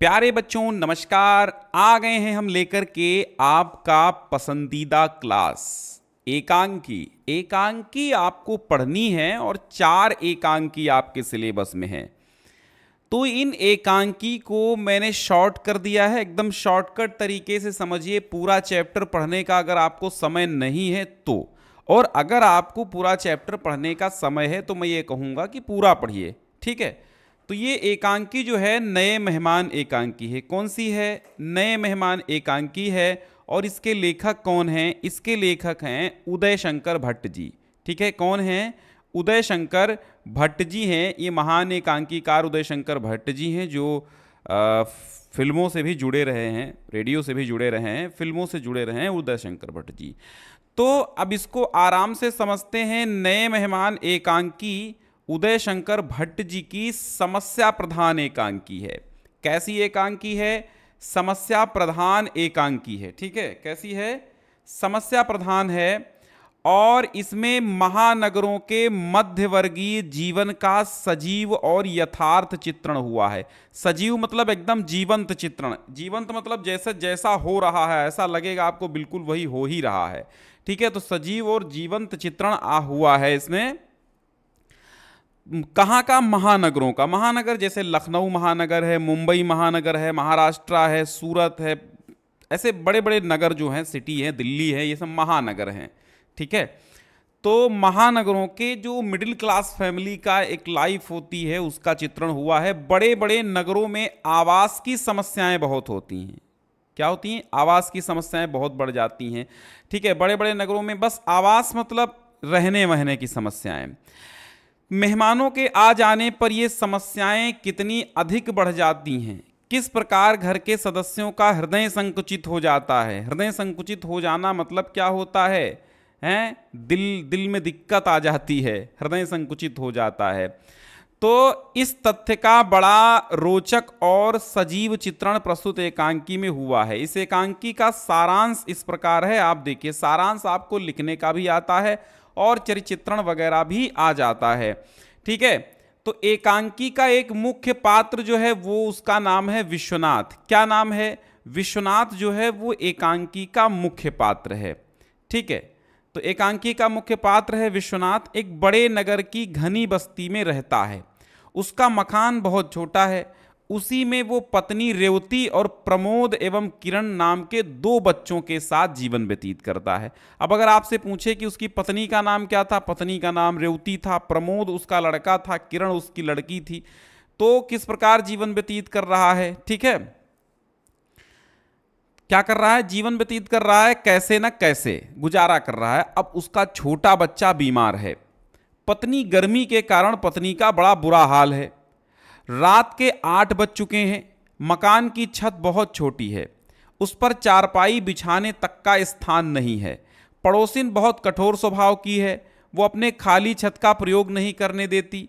प्यारे बच्चों नमस्कार आ गए हैं हम लेकर के आपका पसंदीदा क्लास एकांकी एकांकी आपको पढ़नी है और चार एकांकी आपके सिलेबस में है तो इन एकांकी को मैंने शॉर्ट कर दिया है एकदम शॉर्टकट तरीके से समझिए पूरा चैप्टर पढ़ने का अगर आपको समय नहीं है तो और अगर आपको पूरा चैप्टर पढ़ने का समय है तो मैं ये कहूँगा कि पूरा पढ़िए ठीक है तो ये एकांकी जो है नए मेहमान एकांकी है कौन सी है नए मेहमान एकांकी है और इसके लेखक कौन हैं इसके लेखक हैं उदय शंकर भट्ट जी ठीक है कौन हैं उदय शंकर भट्ट जी हैं ये महान एकांकीकार उदय शंकर भट्ट जी हैं जो आ, फिल्मों से भी जुड़े रहे हैं रेडियो से भी जुड़े रहे हैं फिल्मों से जुड़े रहे हैं उदय शंकर भट्ट जी तो अब इसको आराम से समझते हैं नए मेहमान एकांकी उदय शंकर भट्ट जी की समस्या प्रधान एकांकी है कैसी एकांकी है समस्या प्रधान एकांकी है ठीक है कैसी है समस्या प्रधान है और इसमें महानगरों के मध्यवर्गीय जीवन का सजीव और यथार्थ चित्रण हुआ है सजीव मतलब एकदम जीवंत चित्रण जीवंत मतलब जैसे जैसा हो रहा है ऐसा लगेगा आपको बिल्कुल वही हो ही रहा है ठीक है तो सजीव और जीवंत चित्रण आ हुआ है इसमें कहाँ का महानगरों का महानगर जैसे लखनऊ महानगर है मुंबई महानगर है महाराष्ट्र है सूरत है ऐसे बड़े बड़े नगर जो हैं सिटी हैं दिल्ली है ये सब महानगर हैं ठीक है तो महानगरों के जो मिडिल क्लास फैमिली का एक लाइफ होती है उसका चित्रण हुआ है बड़े बड़े नगरों में आवास की समस्याएं बहुत होती हैं क्या होती हैं आवास की समस्याएं बहुत बढ़ जाती हैं ठीक है बड़े बड़े नगरों में बस आवास मतलब रहने वहने की समस्याएं मेहमानों के आ जाने पर ये समस्याएं कितनी अधिक बढ़ जाती हैं किस प्रकार घर के सदस्यों का हृदय संकुचित हो जाता है हृदय संकुचित हो जाना मतलब क्या होता है हैं दिल दिल में दिक्कत आ जाती है हृदय संकुचित हो जाता है तो इस तथ्य का बड़ा रोचक और सजीव चित्रण प्रस्तुत एकांकी में हुआ है इस एकांकी का सारांश इस प्रकार है आप देखिए सारांश आपको लिखने का भी आता है और चरित्रण वगैरह भी आ जाता है ठीक है तो एकांकी का एक मुख्य पात्र जो है वो उसका नाम है विश्वनाथ क्या नाम है विश्वनाथ जो है वो एकांकी का मुख्य पात्र है ठीक है तो एकांकी का मुख्य पात्र है विश्वनाथ एक बड़े नगर की घनी बस्ती में रहता है उसका मकान बहुत छोटा है उसी में वो पत्नी रेवती और प्रमोद एवं किरण नाम के दो बच्चों के साथ जीवन व्यतीत करता है अब अगर आपसे पूछे कि उसकी पत्नी का नाम क्या था पत्नी का नाम रेवती था प्रमोद उसका लड़का था किरण उसकी लड़की थी तो किस प्रकार जीवन व्यतीत कर रहा है ठीक है क्या कर रहा है जीवन व्यतीत कर रहा है कैसे ना कैसे गुजारा कर रहा है अब उसका छोटा बच्चा बीमार है पत्नी गर्मी के कारण पत्नी का बड़ा बुरा हाल है रात के आठ बज चुके हैं मकान की छत बहुत छोटी है उस पर चारपाई बिछाने तक का स्थान नहीं है पड़ोसिन बहुत कठोर स्वभाव की है वो अपने खाली छत का प्रयोग नहीं करने देती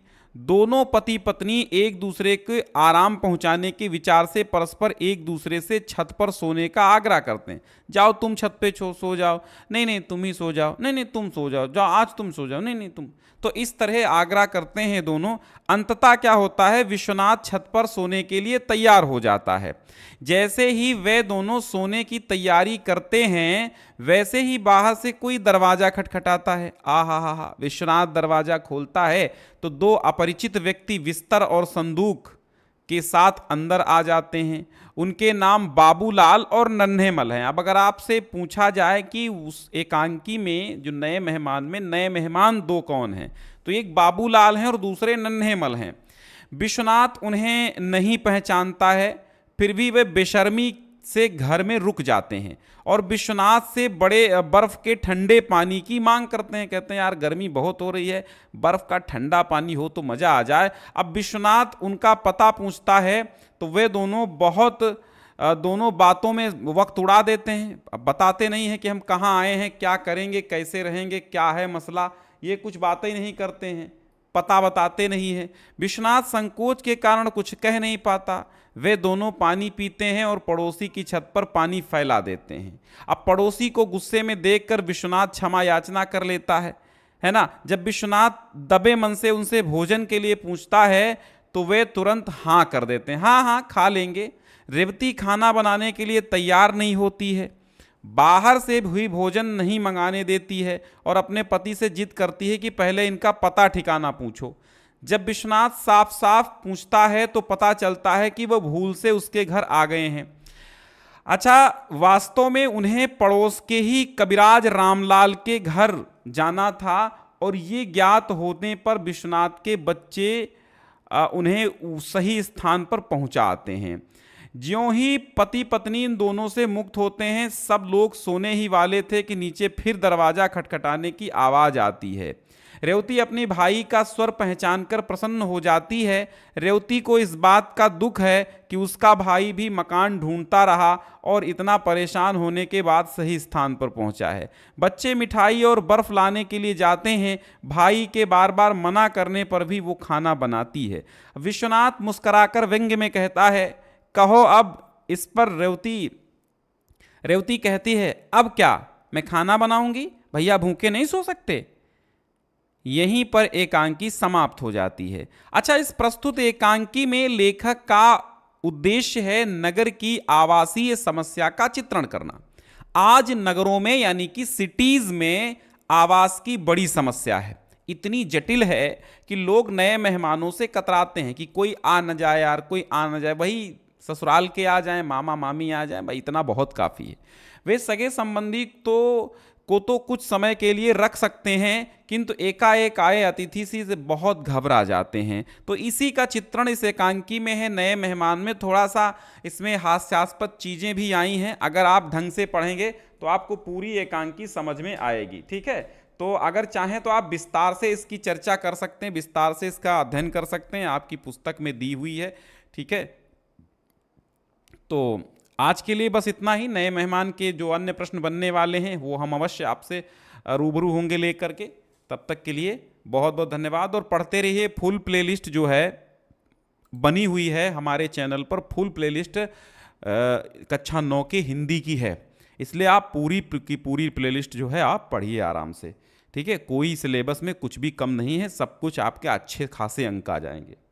दोनों पति पत्नी एक दूसरे के आराम पहुंचाने के विचार से परस्पर एक दूसरे से छत पर सोने का आग्रह करते हैं जाओ तुम छत पे सो जाओ नहीं नहीं तुम ही सो जाओ नहीं नहीं तुम सो जाओ जाओ आज तुम सो जाओ नहीं नहीं तुम तो इस तरह आग्रह करते हैं दोनों अंततः क्या होता है विश्वनाथ छत पर सोने के लिए तैयार हो जाता है जैसे ही वे दोनों सोने की तैयारी करते हैं वैसे ही बाहर से कोई दरवाज़ा खटखटाता है आ हा हा हा विश्वनाथ दरवाज़ा खोलता है तो दो अपरिचित व्यक्ति बिस्तर और संदूक के साथ अंदर आ जाते हैं उनके नाम बाबूलाल और नन्हेमल हैं अब अगर आपसे पूछा जाए कि उस एकांकी में जो नए मेहमान में नए मेहमान दो कौन हैं तो एक बाबूलाल हैं और दूसरे नन्हेमल हैं विश्वनाथ उन्हें नहीं पहचानता है फिर भी वे बेशर्मी से घर में रुक जाते हैं और विश्वनाथ से बड़े बर्फ़ के ठंडे पानी की मांग करते हैं कहते हैं यार गर्मी बहुत हो रही है बर्फ़ का ठंडा पानी हो तो मज़ा आ जाए अब विश्वनाथ उनका पता पूछता है तो वे दोनों बहुत दोनों बातों में वक्त उड़ा देते हैं अब बताते नहीं हैं कि हम कहाँ आए हैं क्या करेंगे कैसे रहेंगे क्या है मसला ये कुछ बातें नहीं करते हैं पता बताते नहीं हैं विश्वनाथ संकोच के कारण कुछ कह नहीं पाता वे दोनों पानी पीते हैं और पड़ोसी की छत पर पानी फैला देते हैं अब पड़ोसी को गुस्से में देखकर विश्वनाथ क्षमा याचना कर लेता है है ना जब विश्वनाथ दबे मन से उनसे भोजन के लिए पूछता है तो वे तुरंत हाँ कर देते हैं हाँ हाँ खा लेंगे रेवती खाना बनाने के लिए तैयार नहीं होती है बाहर से हुई भोजन नहीं मंगाने देती है और अपने पति से जिद करती है कि पहले इनका पता ठिकाना पूछो जब विश्वनाथ साफ साफ पूछता है तो पता चलता है कि वह भूल से उसके घर आ गए हैं अच्छा वास्तव में उन्हें पड़ोस के ही कबिराज रामलाल के घर जाना था और ये ज्ञात होने पर विश्वनाथ के बच्चे उन्हें सही स्थान पर पहुंचाते हैं ज्यों ही पति पत्नी इन दोनों से मुक्त होते हैं सब लोग सोने ही वाले थे कि नीचे फिर दरवाजा खटखटाने की आवाज़ आती है रेवती अपने भाई का स्वर पहचान कर प्रसन्न हो जाती है रेवती को इस बात का दुख है कि उसका भाई भी मकान ढूंढता रहा और इतना परेशान होने के बाद सही स्थान पर पहुंचा है बच्चे मिठाई और बर्फ़ लाने के लिए जाते हैं भाई के बार बार मना करने पर भी वो खाना बनाती है विश्वनाथ मुस्कराकर व्यंग्य में कहता है कहो अब इस पर रेवती रेवती कहती है अब क्या मैं खाना बनाऊंगी भैया भूखे नहीं सो सकते यहीं पर एकांकी समाप्त हो जाती है अच्छा इस प्रस्तुत एकांकी में लेखक का उद्देश्य है नगर की आवासीय समस्या का चित्रण करना आज नगरों में यानी कि सिटीज में आवास की बड़ी समस्या है इतनी जटिल है कि लोग नए मेहमानों से कतराते हैं कि कोई आ न जाए यार कोई आ न जाए वही ससुराल के आ जाएं मामा मामी आ जाएं भाई इतना बहुत काफ़ी है वे सगे संबंधी तो को तो कुछ समय के लिए रख सकते हैं किंतु एकाएक आए अतिथि से बहुत घबरा जाते हैं तो इसी का चित्रण इस एकांकी में है नए मेहमान में थोड़ा सा इसमें हास्यास्पद चीज़ें भी आई हैं अगर आप ढंग से पढ़ेंगे तो आपको पूरी एकांकी समझ में आएगी ठीक है तो अगर चाहें तो आप विस्तार से इसकी चर्चा कर सकते हैं विस्तार से इसका अध्ययन कर सकते हैं आपकी पुस्तक में दी हुई है ठीक है तो आज के लिए बस इतना ही नए मेहमान के जो अन्य प्रश्न बनने वाले हैं वो हम अवश्य आपसे रूबरू होंगे ले करके तब तक के लिए बहुत बहुत धन्यवाद और पढ़ते रहिए फुल प्लेलिस्ट जो है बनी हुई है हमारे चैनल पर फुल प्लेलिस्ट कक्षा नौ के हिंदी की है इसलिए आप पूरी की पूरी प्लेलिस्ट जो है आप पढ़िए आराम से ठीक है कोई सिलेबस में कुछ भी कम नहीं है सब कुछ आपके अच्छे खासे अंक आ जाएंगे